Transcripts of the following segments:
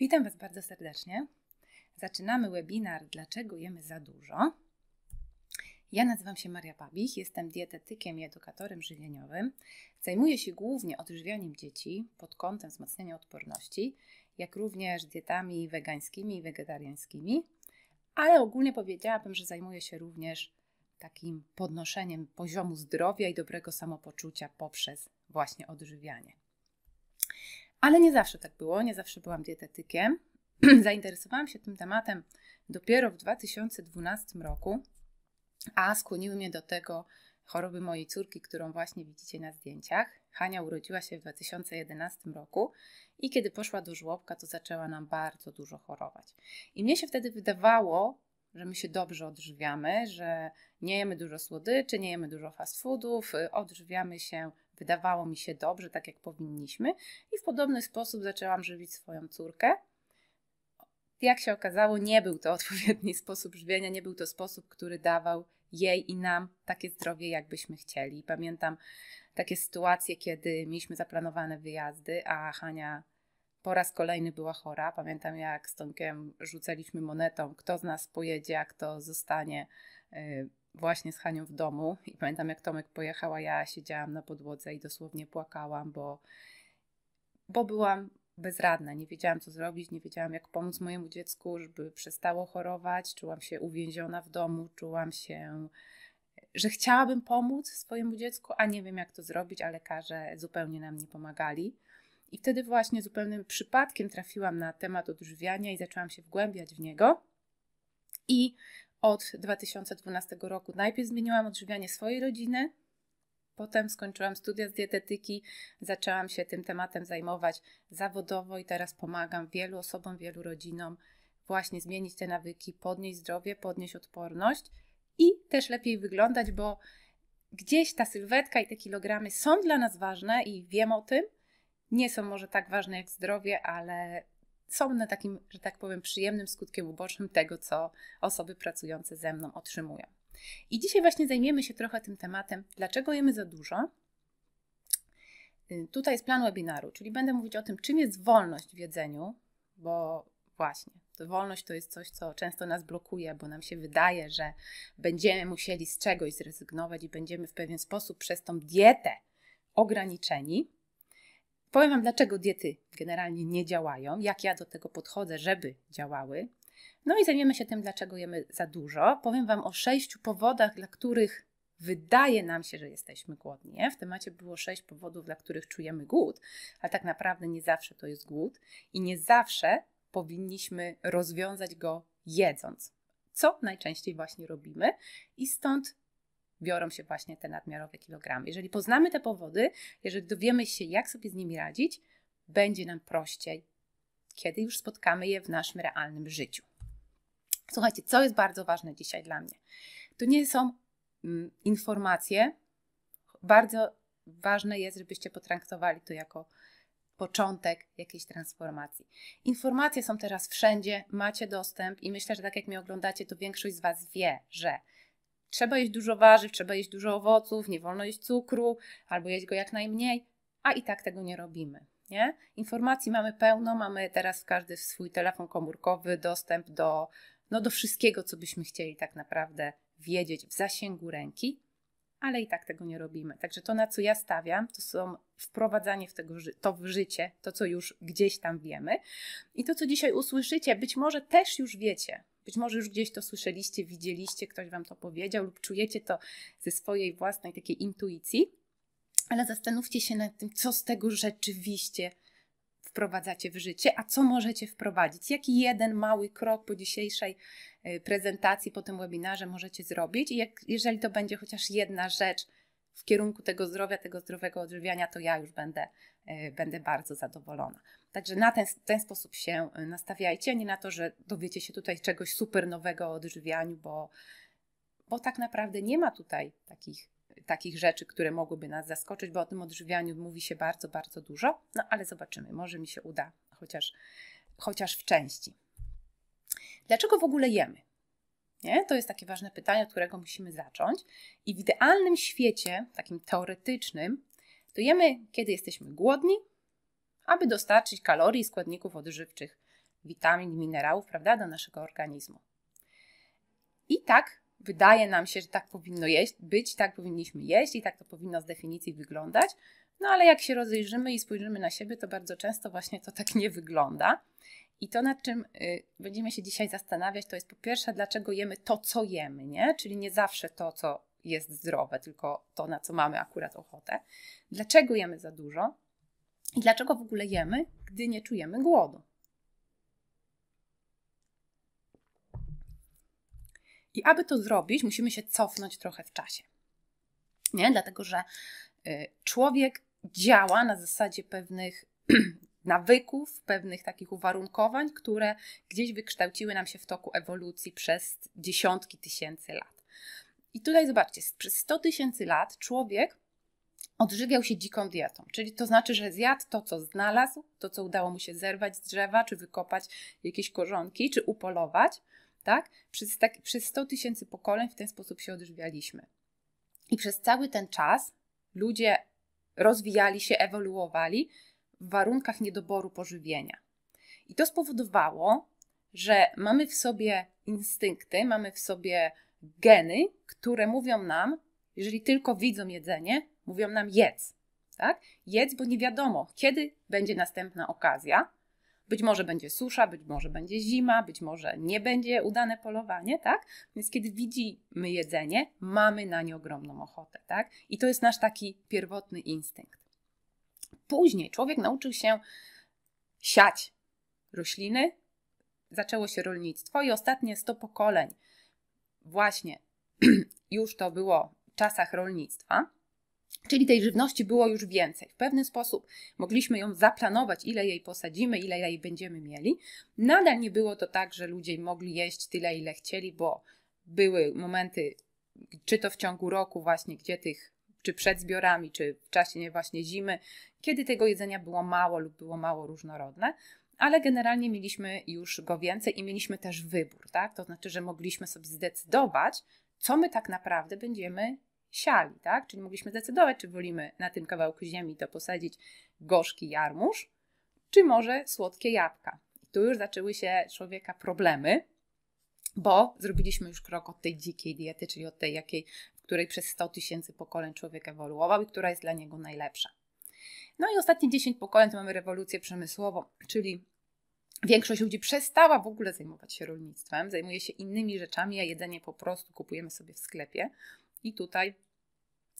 Witam Was bardzo serdecznie. Zaczynamy webinar Dlaczego jemy za dużo? Ja nazywam się Maria Pabich, jestem dietetykiem i edukatorem żywieniowym. Zajmuję się głównie odżywianiem dzieci pod kątem wzmacniania odporności, jak również dietami wegańskimi i wegetariańskimi, ale ogólnie powiedziałabym, że zajmuję się również takim podnoszeniem poziomu zdrowia i dobrego samopoczucia poprzez właśnie odżywianie. Ale nie zawsze tak było, nie zawsze byłam dietetykiem. Zainteresowałam się tym tematem dopiero w 2012 roku, a skłoniły mnie do tego choroby mojej córki, którą właśnie widzicie na zdjęciach. Hania urodziła się w 2011 roku i kiedy poszła do żłobka, to zaczęła nam bardzo dużo chorować. I mnie się wtedy wydawało, że my się dobrze odżywiamy, że nie jemy dużo słodyczy, nie jemy dużo fast foodów, y, odżywiamy się wydawało mi się dobrze, tak jak powinniśmy, i w podobny sposób zaczęłam żywić swoją córkę. Jak się okazało, nie był to odpowiedni sposób żywienia, nie był to sposób, który dawał jej i nam takie zdrowie, jakbyśmy chcieli. Pamiętam takie sytuacje, kiedy mieliśmy zaplanowane wyjazdy, a Hania po raz kolejny była chora. Pamiętam, jak z Tomkiem rzucaliśmy monetą, kto z nas pojedzie, a kto zostanie y, właśnie z Hanią w domu i pamiętam jak Tomek pojechała, ja siedziałam na podłodze i dosłownie płakałam, bo, bo byłam bezradna, nie wiedziałam co zrobić, nie wiedziałam jak pomóc mojemu dziecku, żeby przestało chorować, czułam się uwięziona w domu, czułam się, że chciałabym pomóc swojemu dziecku, a nie wiem jak to zrobić, a lekarze zupełnie nam nie pomagali. I wtedy właśnie zupełnym przypadkiem trafiłam na temat odżywiania i zaczęłam się wgłębiać w niego. I od 2012 roku najpierw zmieniłam odżywianie swojej rodziny, potem skończyłam studia z dietetyki, zaczęłam się tym tematem zajmować zawodowo i teraz pomagam wielu osobom, wielu rodzinom właśnie zmienić te nawyki, podnieść zdrowie, podnieść odporność i też lepiej wyglądać, bo gdzieś ta sylwetka i te kilogramy są dla nas ważne i wiem o tym. Nie są może tak ważne jak zdrowie, ale są na takim, że tak powiem, przyjemnym skutkiem ubocznym tego, co osoby pracujące ze mną otrzymują. I dzisiaj właśnie zajmiemy się trochę tym tematem, dlaczego jemy za dużo. Y, tutaj jest plan webinaru, czyli będę mówić o tym, czym jest wolność w jedzeniu, bo właśnie to wolność to jest coś, co często nas blokuje, bo nam się wydaje, że będziemy musieli z czegoś zrezygnować i będziemy w pewien sposób przez tą dietę ograniczeni. Powiem Wam, dlaczego diety generalnie nie działają, jak ja do tego podchodzę, żeby działały. No i zajmiemy się tym, dlaczego jemy za dużo. Powiem Wam o sześciu powodach, dla których wydaje nam się, że jesteśmy głodni. W temacie było sześć powodów, dla których czujemy głód, ale tak naprawdę nie zawsze to jest głód i nie zawsze powinniśmy rozwiązać go jedząc, co najczęściej właśnie robimy i stąd biorą się właśnie te nadmiarowe kilogramy. Jeżeli poznamy te powody, jeżeli dowiemy się, jak sobie z nimi radzić, będzie nam prościej, kiedy już spotkamy je w naszym realnym życiu. Słuchajcie, co jest bardzo ważne dzisiaj dla mnie? To nie są mm, informacje. Bardzo ważne jest, żebyście potraktowali to jako początek jakiejś transformacji. Informacje są teraz wszędzie, macie dostęp i myślę, że tak jak mnie oglądacie, to większość z Was wie, że trzeba jeść dużo warzyw, trzeba jeść dużo owoców, nie wolno jeść cukru albo jeść go jak najmniej, a i tak tego nie robimy. Nie? Informacji mamy pełno, mamy teraz każdy swój telefon komórkowy, dostęp do, no, do wszystkiego, co byśmy chcieli tak naprawdę wiedzieć w zasięgu ręki, ale i tak tego nie robimy. Także to, na co ja stawiam, to są wprowadzanie w tego, to w życie, to, co już gdzieś tam wiemy. I to, co dzisiaj usłyszycie, być może też już wiecie, być może już gdzieś to słyszeliście, widzieliście, ktoś wam to powiedział lub czujecie to ze swojej własnej takiej intuicji, ale zastanówcie się nad tym, co z tego rzeczywiście wprowadzacie w życie, a co możecie wprowadzić. Jaki jeden mały krok po dzisiejszej e, prezentacji, po tym webinarze możecie zrobić i jak, jeżeli to będzie chociaż jedna rzecz, w kierunku tego zdrowia, tego zdrowego odżywiania, to ja już będę, e, będę bardzo zadowolona. Także na ten, ten sposób się e, nastawiajcie, nie na to, że dowiecie się tutaj czegoś super nowego o odżywianiu, bo, bo tak naprawdę nie ma tutaj takich, takich rzeczy, które mogłyby nas zaskoczyć, bo o tym odżywianiu mówi się bardzo, bardzo dużo, no ale zobaczymy, może mi się uda, chociaż, chociaż w części. Dlaczego w ogóle jemy? Nie? To jest takie ważne pytanie, od którego musimy zacząć. I w idealnym świecie, takim teoretycznym, to jemy, kiedy jesteśmy głodni, aby dostarczyć kalorii i składników odżywczych, witamin, minerałów, prawda, do naszego organizmu. I tak wydaje nam się, że tak powinno jeść, być, tak powinniśmy jeść i tak to powinno z definicji wyglądać. No ale jak się rozejrzymy i spojrzymy na siebie, to bardzo często właśnie to tak nie wygląda. I to, nad czym y, będziemy się dzisiaj zastanawiać, to jest po pierwsze, dlaczego jemy to, co jemy, nie? czyli nie zawsze to, co jest zdrowe, tylko to, na co mamy akurat ochotę. Dlaczego jemy za dużo? I dlaczego w ogóle jemy, gdy nie czujemy głodu? I aby to zrobić, musimy się cofnąć trochę w czasie. Nie? Dlatego, że y, człowiek działa na zasadzie pewnych nawyków, pewnych takich uwarunkowań, które gdzieś wykształciły nam się w toku ewolucji przez dziesiątki tysięcy lat. I tutaj zobaczcie, przez 100 tysięcy lat człowiek odżywiał się dziką dietą, czyli to znaczy, że zjadł to, co znalazł, to, co udało mu się zerwać z drzewa, czy wykopać jakieś korzonki, czy upolować, tak? Przez, tak, przez 100 tysięcy pokoleń w ten sposób się odżywialiśmy. I przez cały ten czas ludzie rozwijali się, ewoluowali w warunkach niedoboru pożywienia. I to spowodowało, że mamy w sobie instynkty, mamy w sobie geny, które mówią nam, jeżeli tylko widzą jedzenie, Mówią nam jedz, tak? Jedz, bo nie wiadomo, kiedy będzie następna okazja. Być może będzie susza, być może będzie zima, być może nie będzie udane polowanie, tak? Więc kiedy widzimy jedzenie, mamy na nie ogromną ochotę, tak? I to jest nasz taki pierwotny instynkt. Później człowiek nauczył się siać rośliny, zaczęło się rolnictwo i ostatnie 100 pokoleń właśnie już to było w czasach rolnictwa. Czyli tej żywności było już więcej. W pewien sposób mogliśmy ją zaplanować, ile jej posadzimy, ile jej będziemy mieli. Nadal nie było to tak, że ludzie mogli jeść tyle, ile chcieli, bo były momenty, czy to w ciągu roku, właśnie gdzie tych, czy przed zbiorami, czy w czasie właśnie zimy, kiedy tego jedzenia było mało lub było mało różnorodne ale generalnie mieliśmy już go więcej i mieliśmy też wybór, tak? To znaczy, że mogliśmy sobie zdecydować, co my tak naprawdę będziemy siali, tak? Czyli mogliśmy zdecydować, czy wolimy na tym kawałku ziemi to posadzić gorzki jarmuż, czy może słodkie jabłka. tu już zaczęły się człowieka problemy, bo zrobiliśmy już krok od tej dzikiej diety, czyli od tej, jakiej, w której przez 100 tysięcy pokoleń człowiek ewoluował i która jest dla niego najlepsza. No i ostatnie 10 pokoleń to mamy rewolucję przemysłową, czyli większość ludzi przestała w ogóle zajmować się rolnictwem, zajmuje się innymi rzeczami, a jedzenie po prostu kupujemy sobie w sklepie. I tutaj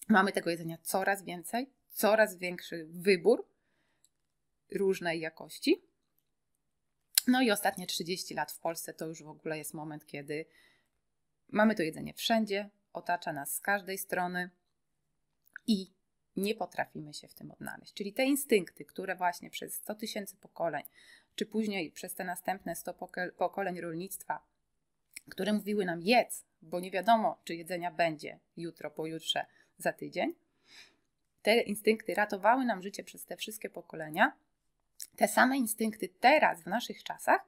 mamy tego jedzenia coraz więcej, coraz większy wybór różnej jakości. No i ostatnie 30 lat w Polsce to już w ogóle jest moment, kiedy mamy to jedzenie wszędzie, otacza nas z każdej strony i nie potrafimy się w tym odnaleźć. Czyli te instynkty, które właśnie przez 100 tysięcy pokoleń, czy później przez te następne 100 pokoleń rolnictwa które mówiły nam jedz, bo nie wiadomo, czy jedzenia będzie jutro, pojutrze, za tydzień. Te instynkty ratowały nam życie przez te wszystkie pokolenia. Te same instynkty teraz, w naszych czasach,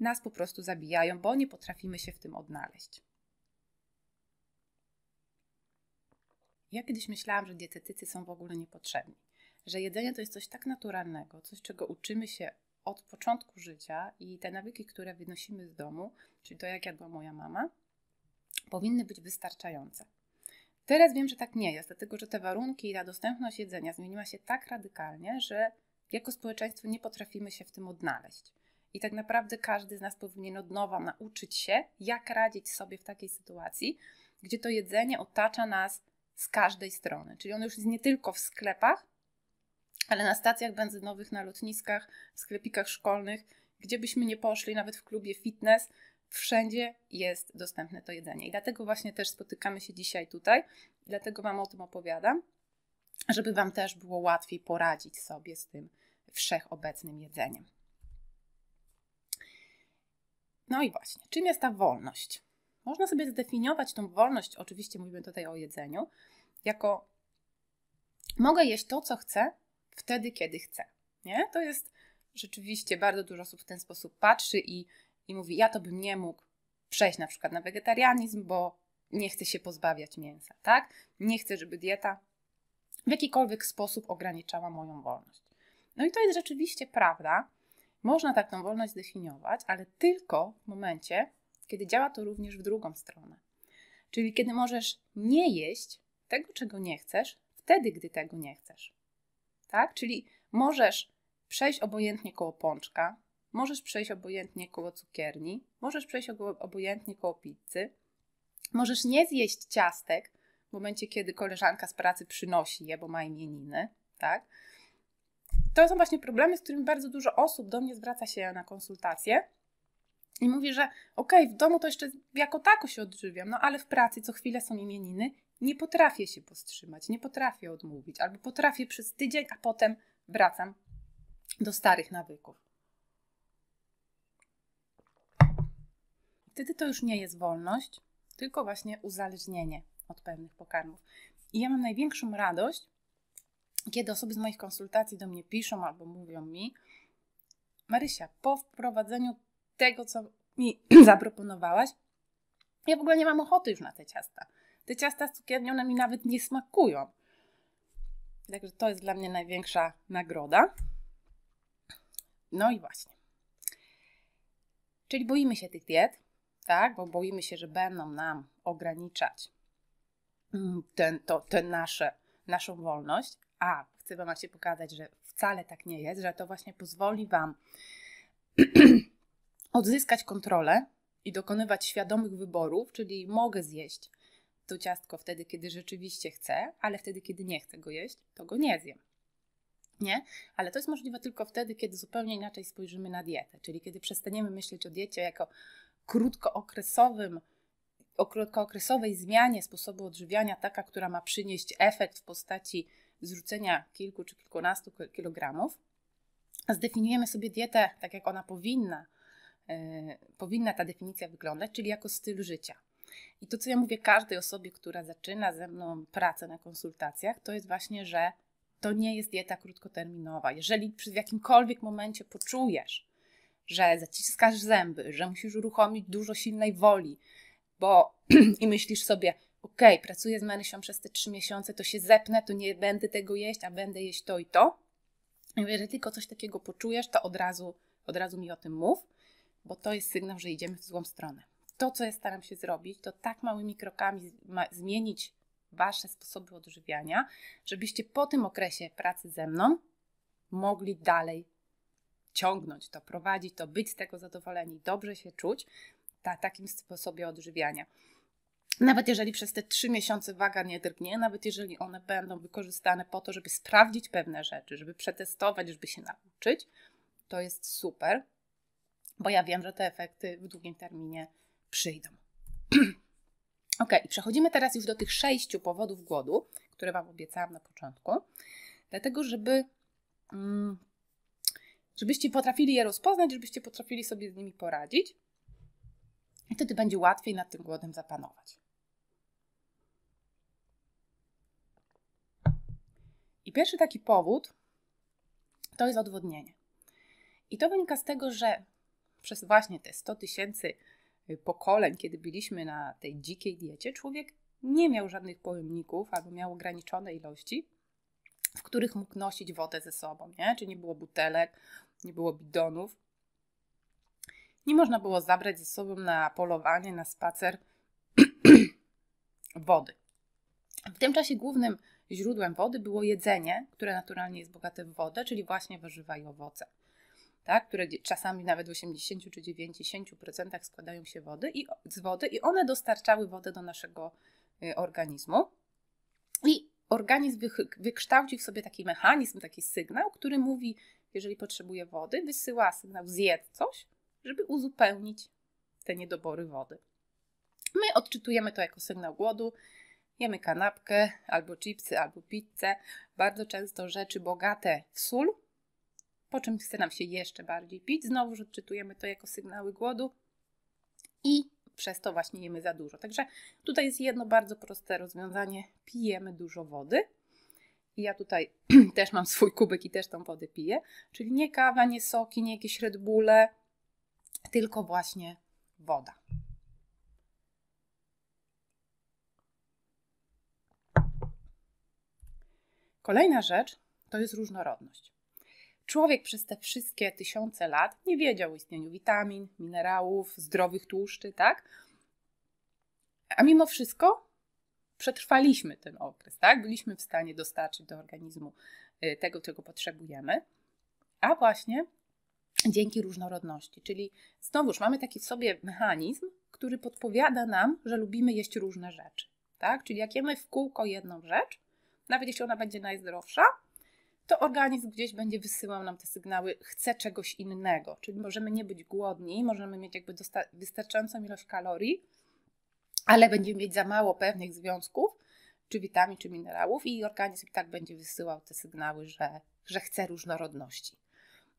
nas po prostu zabijają, bo nie potrafimy się w tym odnaleźć. Ja kiedyś myślałam, że dietetycy są w ogóle niepotrzebni, że jedzenie to jest coś tak naturalnego, coś, czego uczymy się od początku życia i te nawyki, które wynosimy z domu, czyli to jak jadła moja mama, powinny być wystarczające. Teraz wiem, że tak nie jest, dlatego że te warunki i ta dostępność jedzenia zmieniła się tak radykalnie, że jako społeczeństwo nie potrafimy się w tym odnaleźć. I tak naprawdę każdy z nas powinien od nowa nauczyć się, jak radzić sobie w takiej sytuacji, gdzie to jedzenie otacza nas z każdej strony. Czyli ono już jest nie tylko w sklepach, ale na stacjach benzynowych, na lotniskach, w sklepikach szkolnych, gdzie byśmy nie poszli, nawet w klubie fitness, wszędzie jest dostępne to jedzenie. I dlatego właśnie też spotykamy się dzisiaj tutaj, dlatego Wam o tym opowiadam, żeby Wam też było łatwiej poradzić sobie z tym wszechobecnym jedzeniem. No i właśnie, czym jest ta wolność? Można sobie zdefiniować tą wolność, oczywiście mówimy tutaj o jedzeniu, jako mogę jeść to, co chcę, wtedy, kiedy chce. Nie? To jest rzeczywiście bardzo dużo osób w ten sposób patrzy i, i mówi: Ja to bym nie mógł przejść na przykład na wegetarianizm, bo nie chcę się pozbawiać mięsa, tak? Nie chcę, żeby dieta w jakikolwiek sposób ograniczała moją wolność. No i to jest rzeczywiście prawda. Można tak tą wolność zdefiniować, ale tylko w momencie, kiedy działa to również w drugą stronę. Czyli kiedy możesz nie jeść tego, czego nie chcesz, wtedy, gdy tego nie chcesz tak? Czyli możesz przejść obojętnie koło pączka, możesz przejść obojętnie koło cukierni, możesz przejść obojętnie koło pizzy, możesz nie zjeść ciastek w momencie, kiedy koleżanka z pracy przynosi je, bo ma imieniny, tak? To są właśnie problemy, z którymi bardzo dużo osób do mnie zwraca się na konsultacje i mówi, że okej, okay, w domu to jeszcze jako tako się odżywiam, no ale w pracy co chwilę są imieniny nie potrafię się powstrzymać, nie potrafię odmówić, albo potrafię przez tydzień, a potem wracam do starych nawyków. Wtedy to już nie jest wolność, tylko właśnie uzależnienie od pewnych pokarmów. I ja mam największą radość, kiedy osoby z moich konsultacji do mnie piszą albo mówią mi, Marysia, po wprowadzeniu tego, co mi zaproponowałaś, ja w ogóle nie mam ochoty już na te ciasta te ciasta z cukiernią one mi nawet nie smakują. Także to jest dla mnie największa nagroda. No i właśnie. Czyli boimy się tych diet, tak? Bo boimy się, że będą nam ograniczać mm, ten, to, ten nasze, naszą wolność, a chcę Wam się pokazać, że wcale tak nie jest, że to właśnie pozwoli Wam odzyskać kontrolę i dokonywać świadomych wyborów, czyli mogę zjeść to ciastko wtedy, kiedy rzeczywiście chcę, ale wtedy, kiedy nie chcę go jeść, to go nie zjem. Nie? Ale to jest możliwe tylko wtedy, kiedy zupełnie inaczej spojrzymy na dietę, czyli kiedy przestaniemy myśleć o diecie jako krótkookresowym, o krótkookresowej zmianie sposobu odżywiania, taka, która ma przynieść efekt w postaci zrzucenia kilku czy kilkunastu kilogramów. Zdefiniujemy sobie dietę tak, jak ona powinna, yy, powinna ta definicja wyglądać, czyli jako styl życia. I to, co ja mówię każdej osobie, która zaczyna ze mną pracę na konsultacjach, to jest właśnie, że to nie jest dieta krótkoterminowa. Jeżeli w jakimkolwiek momencie poczujesz, że zaciskasz zęby, że musisz uruchomić dużo silnej woli, bo i myślisz sobie, ok, pracuję z Marysią przez te trzy miesiące, to się zepnę, to nie będę tego jeść, a będę jeść to i to. I jeżeli tylko coś takiego poczujesz, to od razu, od razu mi o tym mów, bo to jest sygnał, że idziemy w złą stronę to, co ja staram się zrobić, to tak małymi krokami zmienić Wasze sposoby odżywiania, żebyście po tym okresie pracy ze mną mogli dalej ciągnąć to, prowadzić to, być z tego zadowoleni, dobrze się czuć na takim sposobie odżywiania. Nawet jeżeli przez te trzy miesiące waga nie drgnie, nawet jeżeli one będą wykorzystane po to, żeby sprawdzić pewne rzeczy, żeby przetestować, żeby się nauczyć, to jest super, bo ja wiem, że te efekty w długim terminie przyjdą. ok, przechodzimy teraz już do tych sześciu powodów głodu, które Wam obiecałam na początku, dlatego żeby, mm, żebyście potrafili je rozpoznać, żebyście potrafili sobie z nimi poradzić. I wtedy będzie łatwiej nad tym głodem zapanować. I pierwszy taki powód to jest odwodnienie. I to wynika z tego, że przez właśnie te 100 tysięcy pokoleń, kiedy byliśmy na tej dzikiej diecie, człowiek nie miał żadnych pojemników albo miał ograniczone ilości, w których mógł nosić wodę ze sobą, nie? Czy nie było butelek, nie było bidonów. Nie można było zabrać ze sobą na polowanie, na spacer wody. W tym czasie głównym źródłem wody było jedzenie, które naturalnie jest bogate w wodę, czyli właśnie warzywa i owoce tak, które czasami nawet w 80 czy 90% składają się wody i, z wody i one dostarczały wodę do naszego y, organizmu. I organizm wy, wykształcił w sobie taki mechanizm, taki sygnał, który mówi, jeżeli potrzebuje wody, wysyła sygnał zjedz coś, żeby uzupełnić te niedobory wody. My odczytujemy to jako sygnał głodu, jemy kanapkę, albo chipsy, albo pizzę, bardzo często rzeczy bogate w sól, po czym chce nam się jeszcze bardziej pić. Znowu odczytujemy to jako sygnały głodu i przez to właśnie jemy za dużo. Także tutaj jest jedno bardzo proste rozwiązanie: pijemy dużo wody. I ja tutaj też mam swój kubek i też tą wodę piję. Czyli nie kawa, nie soki, nie jakieś Red Bulle, tylko właśnie woda. Kolejna rzecz to jest różnorodność. Człowiek przez te wszystkie tysiące lat nie wiedział o istnieniu witamin, minerałów, zdrowych tłuszczy, tak? A mimo wszystko przetrwaliśmy ten okres, tak? Byliśmy w stanie dostarczyć do organizmu y, tego, czego potrzebujemy. A właśnie dzięki różnorodności. Czyli znowuż mamy taki w sobie mechanizm, który podpowiada nam, że lubimy jeść różne rzeczy. Tak? Czyli jak jemy w kółko jedną rzecz, nawet jeśli ona będzie najzdrowsza, to organizm gdzieś będzie wysyłał nam te sygnały, chce czegoś innego. Czyli możemy nie być głodni, możemy mieć jakby wystarczającą ilość kalorii, ale będziemy mieć za mało pewnych związków, czy witamin, czy minerałów, i organizm i tak będzie wysyłał te sygnały, że, że chce różnorodności.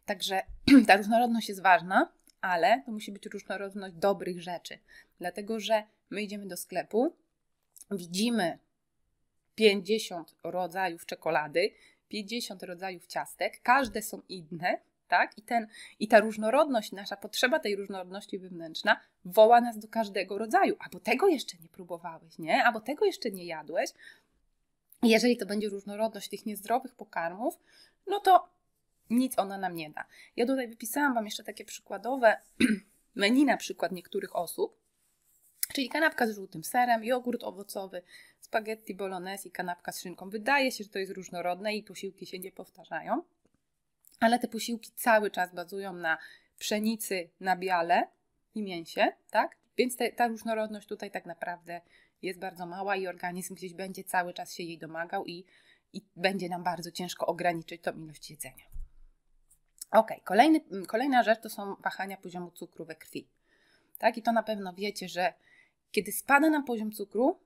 Także ta różnorodność jest ważna, ale to musi być różnorodność dobrych rzeczy, dlatego że my idziemy do sklepu, widzimy 50 rodzajów czekolady, 50 rodzajów ciastek, każde są inne, tak? I, ten, I ta różnorodność, nasza potrzeba tej różnorodności wewnętrzna woła nas do każdego rodzaju. Albo tego jeszcze nie próbowałeś, nie? Albo tego jeszcze nie jadłeś. Jeżeli to będzie różnorodność tych niezdrowych pokarmów, no to nic ona nam nie da. Ja tutaj wypisałam Wam jeszcze takie przykładowe menu na przykład niektórych osób, Czyli kanapka z żółtym serem, jogurt owocowy, spaghetti bolognese i kanapka z szynką. Wydaje się, że to jest różnorodne i posiłki się nie powtarzają, ale te posiłki cały czas bazują na pszenicy, na biale i mięsie, tak? Więc te, ta różnorodność tutaj tak naprawdę jest bardzo mała i organizm gdzieś będzie cały czas się jej domagał i, i będzie nam bardzo ciężko ograniczyć tą ilość jedzenia. Ok, kolejny, kolejna rzecz to są wahania poziomu cukru we krwi. Tak, i to na pewno wiecie, że kiedy spada nam poziom cukru,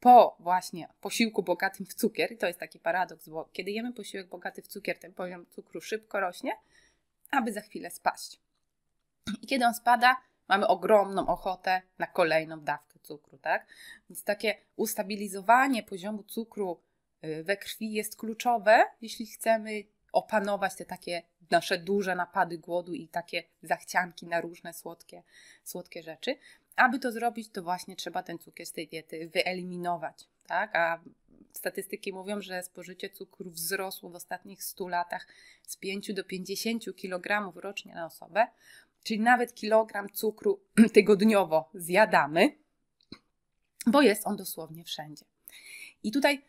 po właśnie posiłku bogatym w cukier, to jest taki paradoks, bo kiedy jemy posiłek bogaty w cukier, ten poziom cukru szybko rośnie, aby za chwilę spaść. I kiedy on spada, mamy ogromną ochotę na kolejną dawkę cukru, tak? Więc takie ustabilizowanie poziomu cukru y, we krwi jest kluczowe, jeśli chcemy opanować te takie nasze duże napady głodu i takie zachcianki na różne słodkie, słodkie rzeczy aby to zrobić, to właśnie trzeba ten cukier z tej diety wyeliminować, tak? A statystyki mówią, że spożycie cukru wzrosło w ostatnich 100 latach z 5 do 50 kg rocznie na osobę, czyli nawet kilogram cukru tygodniowo zjadamy, bo jest on dosłownie wszędzie. I tutaj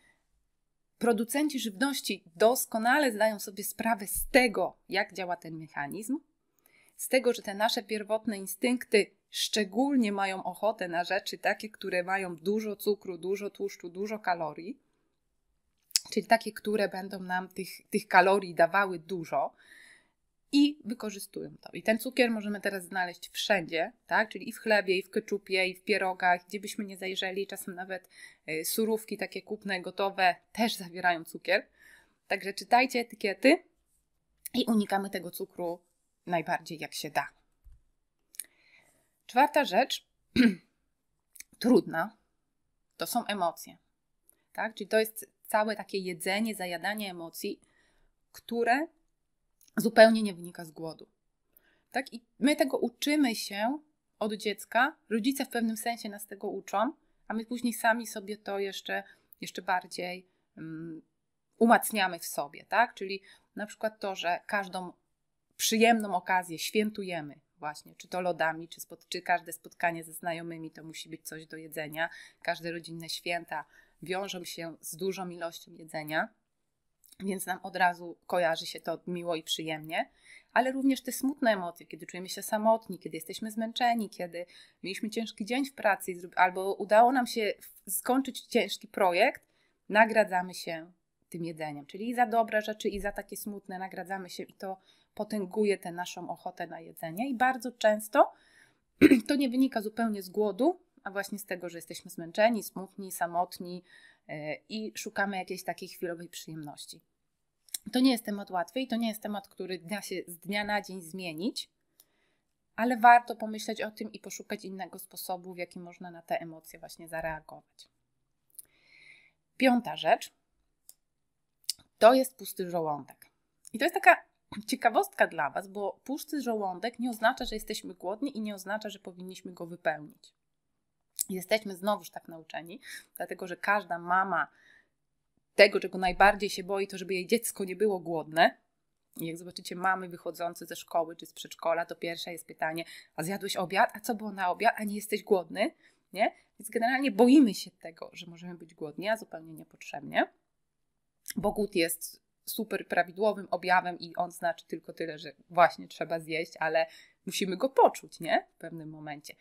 producenci żywności doskonale zdają sobie sprawę z tego, jak działa ten mechanizm, z tego, że te nasze pierwotne instynkty szczególnie mają ochotę na rzeczy takie, które mają dużo cukru, dużo tłuszczu, dużo kalorii, czyli takie, które będą nam tych, tych kalorii dawały dużo i wykorzystują to. I ten cukier możemy teraz znaleźć wszędzie, tak? czyli i w chlebie, i w keczupie, i w pierogach, gdzie byśmy nie zajrzeli, czasem nawet e, surówki takie kupne, gotowe też zawierają cukier. Także czytajcie etykiety i unikamy tego cukru najbardziej jak się da. Czwarta rzecz, trudna, to są emocje. Tak? Czyli to jest całe takie jedzenie, zajadanie emocji, które zupełnie nie wynika z głodu. Tak? I my tego uczymy się od dziecka, rodzice w pewnym sensie nas tego uczą, a my później sami sobie to jeszcze, jeszcze bardziej um, umacniamy w sobie. Tak? Czyli na przykład to, że każdą przyjemną okazję świętujemy, właśnie, czy to lodami, czy, spod, czy każde spotkanie ze znajomymi to musi być coś do jedzenia, każde rodzinne święta wiążą się z dużą ilością jedzenia, więc nam od razu kojarzy się to miło i przyjemnie, ale również te smutne emocje, kiedy czujemy się samotni, kiedy jesteśmy zmęczeni, kiedy mieliśmy ciężki dzień w pracy albo udało nam się skończyć ciężki projekt, nagradzamy się tym jedzeniem, czyli i za dobre rzeczy, i za takie smutne nagradzamy się i to potęguje tę naszą ochotę na jedzenie i bardzo często to nie wynika zupełnie z głodu, a właśnie z tego, że jesteśmy zmęczeni, smutni, samotni e, i szukamy jakiejś takiej chwilowej przyjemności. To nie jest temat łatwy i to nie jest temat, który da się z dnia na dzień zmienić, ale warto pomyśleć o tym i poszukać innego sposobu, w jaki można na te emocje właśnie zareagować. Piąta rzecz to jest pusty żołądek. I to jest taka ciekawostka dla Was, bo pusty żołądek nie oznacza, że jesteśmy głodni i nie oznacza, że powinniśmy go wypełnić. Jesteśmy znowuż tak nauczeni, dlatego że każda mama tego, czego najbardziej się boi, to żeby jej dziecko nie było głodne. I jak zobaczycie mamy wychodzące ze szkoły czy z przedszkola, to pierwsze jest pytanie: A zjadłeś obiad? A co było na obiad? A nie jesteś głodny? Nie? Więc generalnie boimy się tego, że możemy być głodni, a zupełnie niepotrzebnie. Bo głód jest super prawidłowym objawem i on znaczy tylko tyle, że właśnie trzeba zjeść, ale musimy go poczuć, nie? W pewnym momencie.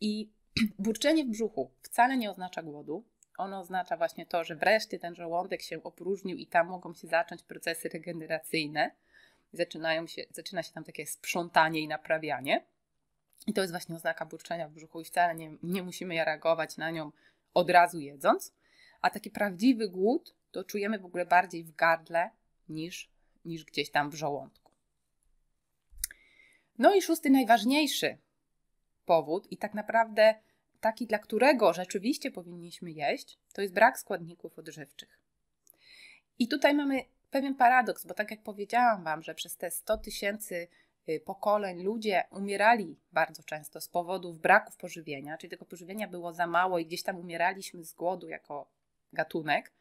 I burczenie w brzuchu wcale nie oznacza głodu. Ono oznacza właśnie to, że wreszcie ten żołądek się opróżnił i tam mogą się zacząć procesy regeneracyjne. Zaczynają się, zaczyna się tam takie sprzątanie i naprawianie. I to jest właśnie oznaka burczenia w brzuchu i wcale nie, nie musimy reagować na nią od razu jedząc. A taki prawdziwy głód to czujemy w ogóle bardziej w gardle niż, niż gdzieś tam w żołądku. No i szósty, najważniejszy powód, i tak naprawdę taki, dla którego rzeczywiście powinniśmy jeść, to jest brak składników odżywczych. I tutaj mamy pewien paradoks, bo tak jak powiedziałam Wam, że przez te 100 tysięcy y, pokoleń ludzie umierali bardzo często z powodów braków pożywienia, czyli tego pożywienia było za mało i gdzieś tam umieraliśmy z głodu jako gatunek,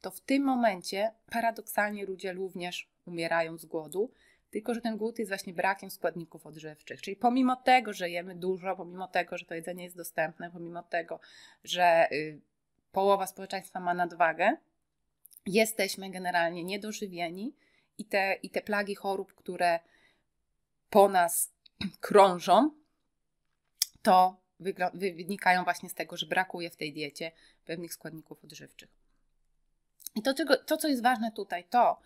to w tym momencie paradoksalnie ludzie również umierają z głodu, tylko że ten głód jest właśnie brakiem składników odżywczych. Czyli pomimo tego, że jemy dużo, pomimo tego, że to jedzenie jest dostępne, pomimo tego, że y, połowa społeczeństwa ma nadwagę, jesteśmy generalnie niedożywieni i te, i te plagi chorób, które po nas krążą, to wynikają właśnie z tego, że brakuje w tej diecie pewnych składników odżywczych. I to, czego, to, co jest ważne tutaj, to,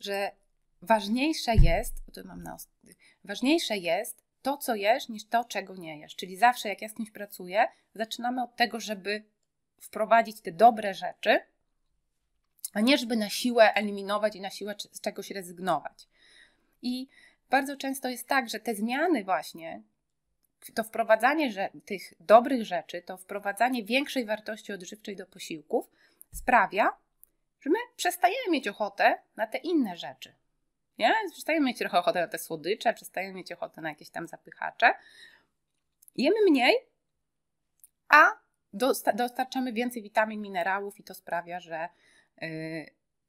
że ważniejsze jest, to mam na ważniejsze jest to, co jesz, niż to, czego nie jesz. Czyli zawsze, jak ja z kimś pracuję, zaczynamy od tego, żeby wprowadzić te dobre rzeczy, a nie żeby na siłę eliminować i na siłę z czegoś rezygnować. I bardzo często jest tak, że te zmiany właśnie, to wprowadzanie że, tych dobrych rzeczy, to wprowadzanie większej wartości odżywczej do posiłków sprawia, że my przestajemy mieć ochotę na te inne rzeczy. Nie? Przestajemy mieć trochę ochotę na te słodycze, przestajemy mieć ochotę na jakieś tam zapychacze. Jemy mniej, a dostarczamy więcej witamin, minerałów i to sprawia, że, yy,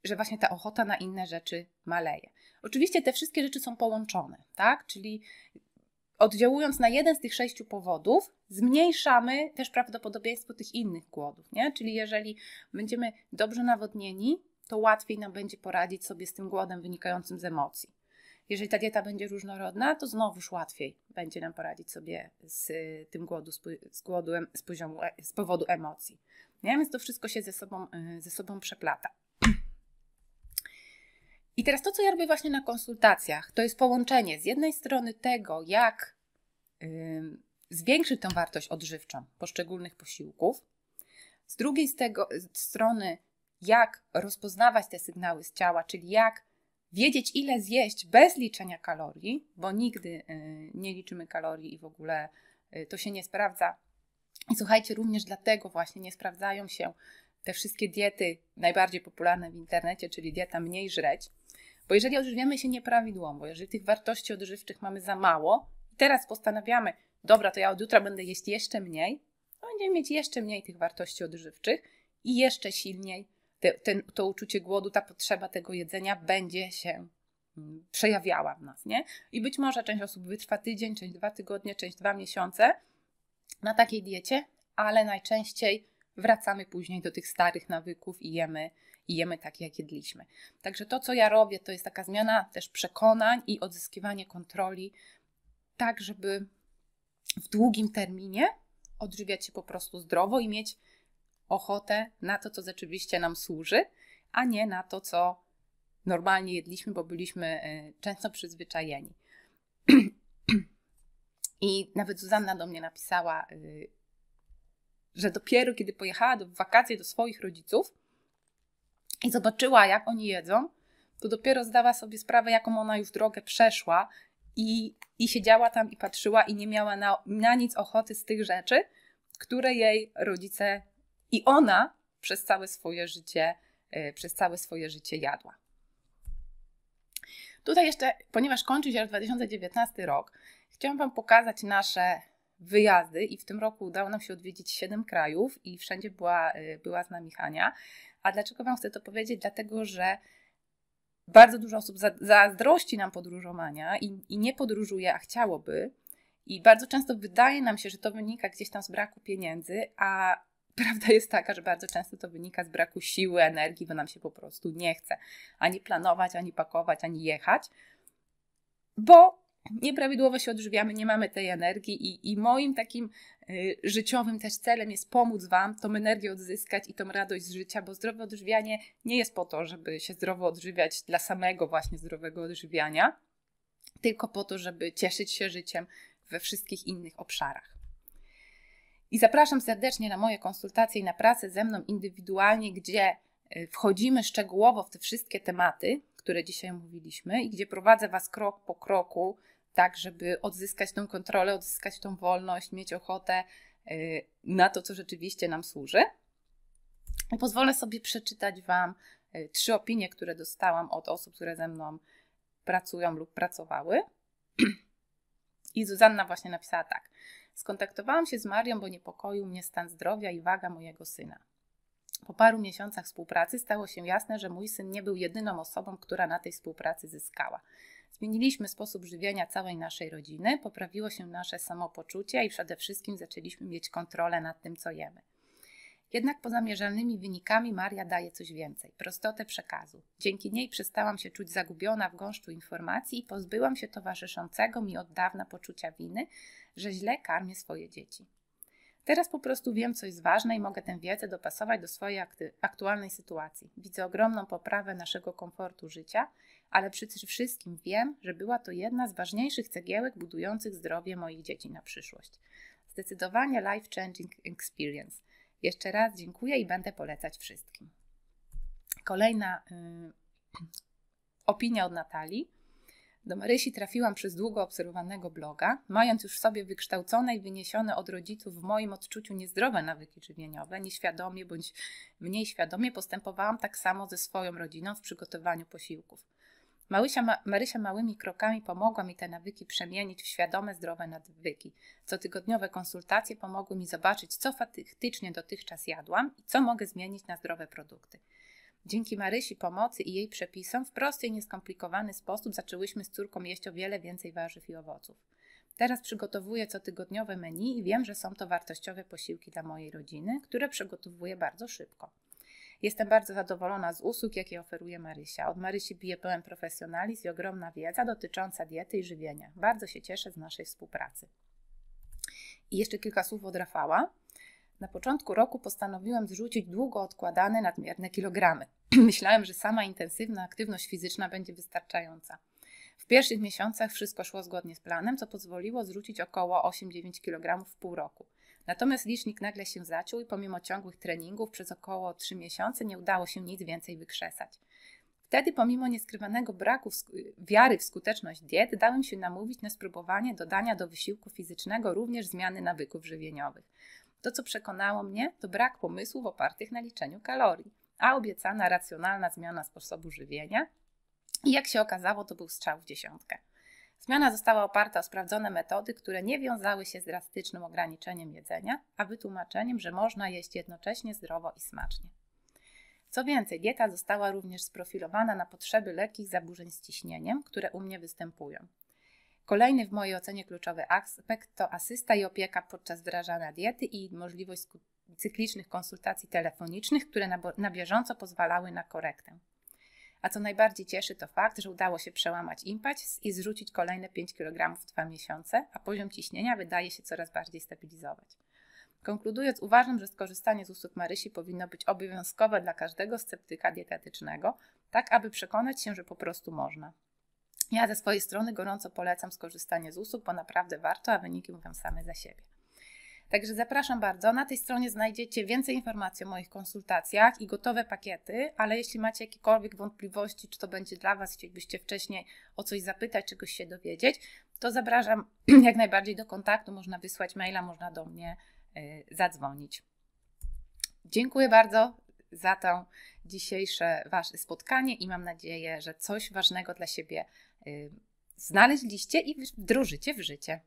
że właśnie ta ochota na inne rzeczy maleje. Oczywiście te wszystkie rzeczy są połączone, tak? Czyli oddziałując na jeden z tych sześciu powodów, zmniejszamy też prawdopodobieństwo tych innych głodów. Nie? Czyli jeżeli będziemy dobrze nawodnieni, to łatwiej nam będzie poradzić sobie z tym głodem wynikającym z emocji. Jeżeli ta dieta będzie różnorodna, to znowuż łatwiej będzie nam poradzić sobie z y, tym głodu, z, głodem z, poziomu, e, z powodu emocji. Nie? Więc to wszystko się ze sobą, y, ze sobą przeplata. I teraz to, co ja robię właśnie na konsultacjach, to jest połączenie z jednej strony tego, jak yy, zwiększyć tą wartość odżywczą poszczególnych posiłków, z drugiej z tego, z strony, jak rozpoznawać te sygnały z ciała, czyli jak wiedzieć, ile zjeść bez liczenia kalorii, bo nigdy yy, nie liczymy kalorii i w ogóle yy, to się nie sprawdza. I słuchajcie, również dlatego właśnie nie sprawdzają się te wszystkie diety najbardziej popularne w internecie, czyli dieta mniej żreć, bo jeżeli odżywiamy się nieprawidłowo, jeżeli tych wartości odżywczych mamy za mało, teraz postanawiamy, dobra, to ja od jutra będę jeść jeszcze mniej, to będziemy mieć jeszcze mniej tych wartości odżywczych i jeszcze silniej te, ten, to uczucie głodu, ta potrzeba tego jedzenia będzie się mm, przejawiała w nas, nie? I być może część osób wytrwa tydzień, część dwa tygodnie, część dwa miesiące na takiej diecie, ale najczęściej wracamy później do tych starych nawyków i jemy, i jemy tak, jak jedliśmy. Także to, co ja robię, to jest taka zmiana też przekonań i odzyskiwanie kontroli, tak, żeby w długim terminie odżywiać się po prostu zdrowo i mieć ochotę na to, co rzeczywiście nam służy, a nie na to, co normalnie jedliśmy, bo byliśmy e, często przyzwyczajeni. I nawet Zuzanna do mnie napisała y, że dopiero kiedy pojechała do wakacji do swoich rodziców i zobaczyła, jak oni jedzą, to dopiero zdała sobie sprawę, jaką ona już drogę przeszła i, i siedziała tam i patrzyła i nie miała na, na nic ochoty z tych rzeczy, które jej rodzice i ona przez całe swoje życie, e, przez całe swoje życie jadła. Tutaj jeszcze, ponieważ kończy się 2019 rok, chciałam Wam pokazać nasze wyjazdy i w tym roku udało nam się odwiedzić 7 krajów i wszędzie była, y, była z nami Hania. A dlaczego Wam chcę to powiedzieć? Dlatego, że bardzo dużo osób zazdrości nam podróżowania i, i nie podróżuje, a chciałoby. I bardzo często wydaje nam się, że to wynika gdzieś tam z braku pieniędzy, a prawda jest taka, że bardzo często to wynika z braku siły, energii, bo nam się po prostu nie chce ani planować, ani pakować, ani jechać, bo nieprawidłowo się odżywiamy, nie mamy tej energii i, i moim takim y, życiowym też celem jest pomóc Wam tą energię odzyskać i tą radość z życia, bo zdrowe odżywianie nie jest po to, żeby się zdrowo odżywiać dla samego właśnie zdrowego odżywiania, tylko po to, żeby cieszyć się życiem we wszystkich innych obszarach. I zapraszam serdecznie na moje konsultacje i na pracę ze mną indywidualnie, gdzie y, wchodzimy szczegółowo w te wszystkie tematy, które dzisiaj mówiliśmy i gdzie prowadzę Was krok po kroku tak, żeby odzyskać tą kontrolę, odzyskać tą wolność, mieć ochotę y, na to, co rzeczywiście nam służy. Pozwolę sobie przeczytać Wam y, trzy opinie, które dostałam od osób, które ze mną pracują lub pracowały. I Zuzanna właśnie napisała tak. Skontaktowałam się z Marią, bo niepokoił mnie stan zdrowia i waga mojego syna. Po paru miesiącach współpracy stało się jasne, że mój syn nie był jedyną osobą, która na tej współpracy zyskała. Zmieniliśmy sposób żywienia całej naszej rodziny, poprawiło się nasze samopoczucie i przede wszystkim zaczęliśmy mieć kontrolę nad tym, co jemy. Jednak po zamierzalnymi wynikami Maria daje coś więcej prostotę przekazu. Dzięki niej przestałam się czuć zagubiona w gąszczu informacji i pozbyłam się towarzyszącego mi od dawna poczucia winy, że źle karmię swoje dzieci. Teraz po prostu wiem, co jest ważne i mogę tę wiedzę dopasować do swojej aktualnej sytuacji. Widzę ogromną poprawę naszego komfortu życia ale przede wszystkim wiem, że była to jedna z ważniejszych cegiełek budujących zdrowie moich dzieci na przyszłość. Zdecydowanie life changing experience. Jeszcze raz dziękuję i będę polecać wszystkim. Kolejna yy, opinia od Natalii. Do Marysi trafiłam przez długo obserwowanego bloga, mając już w sobie wykształcone i wyniesione od rodziców w moim odczuciu niezdrowe nawyki żywieniowe, nieświadomie bądź mniej świadomie postępowałam tak samo ze swoją rodziną w przygotowaniu posiłków. Ma Marysia małymi krokami pomogła mi te nawyki przemienić w świadome, zdrowe nawyki. Cotygodniowe konsultacje pomogły mi zobaczyć, co faktycznie dotychczas jadłam i co mogę zmienić na zdrowe produkty. Dzięki Marysi pomocy i jej przepisom w prosty i nieskomplikowany sposób zaczęłyśmy z córką jeść o wiele więcej warzyw i owoców. Teraz przygotowuję cotygodniowe menu i wiem, że są to wartościowe posiłki dla mojej rodziny, które przygotowuję bardzo szybko. Jestem bardzo zadowolona z usług, jakie oferuje Marysia. Od Marysi bije pełen profesjonalizm i ogromna wiedza dotycząca diety i żywienia. Bardzo się cieszę z naszej współpracy. I jeszcze kilka słów od Rafała. Na początku roku postanowiłem zrzucić długo odkładane nadmierne kilogramy. Myślałem, że sama intensywna aktywność fizyczna będzie wystarczająca. W pierwszych miesiącach wszystko szło zgodnie z planem, co pozwoliło zrzucić około 8-9 kg w pół roku. Natomiast licznik nagle się zaciął i pomimo ciągłych treningów przez około 3 miesiące nie udało się nic więcej wykrzesać. Wtedy, pomimo nieskrywanego braku wiary w skuteczność diet, dałem się namówić na spróbowanie dodania do wysiłku fizycznego również zmiany nawyków żywieniowych. To, co przekonało mnie, to brak pomysłów opartych na liczeniu kalorii, a obiecana racjonalna zmiana sposobu żywienia i jak się okazało, to był strzał w dziesiątkę. Zmiana została oparta o sprawdzone metody, które nie wiązały się z drastycznym ograniczeniem jedzenia, a wytłumaczeniem, że można jeść jednocześnie zdrowo i smacznie. Co więcej, dieta została również sprofilowana na potrzeby lekkich zaburzeń z ciśnieniem, które u mnie występują. Kolejny w mojej ocenie kluczowy aspekt to asysta i opieka podczas wdrażania diety i możliwość cyklicznych konsultacji telefonicznych, które na, na bieżąco pozwalały na korektę. A co najbardziej cieszy, to fakt, że udało się przełamać impact i zrzucić kolejne 5 kg w 2 miesiące, a poziom ciśnienia wydaje się coraz bardziej stabilizować. Konkludując, uważam, że skorzystanie z usług Marysi powinno być obowiązkowe dla każdego sceptyka dietetycznego, tak aby przekonać się, że po prostu można. Ja ze swojej strony gorąco polecam skorzystanie z usług, bo naprawdę warto, a wyniki mówią same za siebie. Także zapraszam bardzo. Na tej stronie znajdziecie więcej informacji o moich konsultacjach i gotowe pakiety, ale jeśli macie jakiekolwiek wątpliwości, czy to będzie dla Was, chcielibyście wcześniej o coś zapytać, czegoś się dowiedzieć, to zapraszam jak najbardziej do kontaktu. Można wysłać maila, można do mnie y, zadzwonić. Dziękuję bardzo za to dzisiejsze Wasze spotkanie i mam nadzieję, że coś ważnego dla siebie y, znaleźliście i wdrożycie w życie.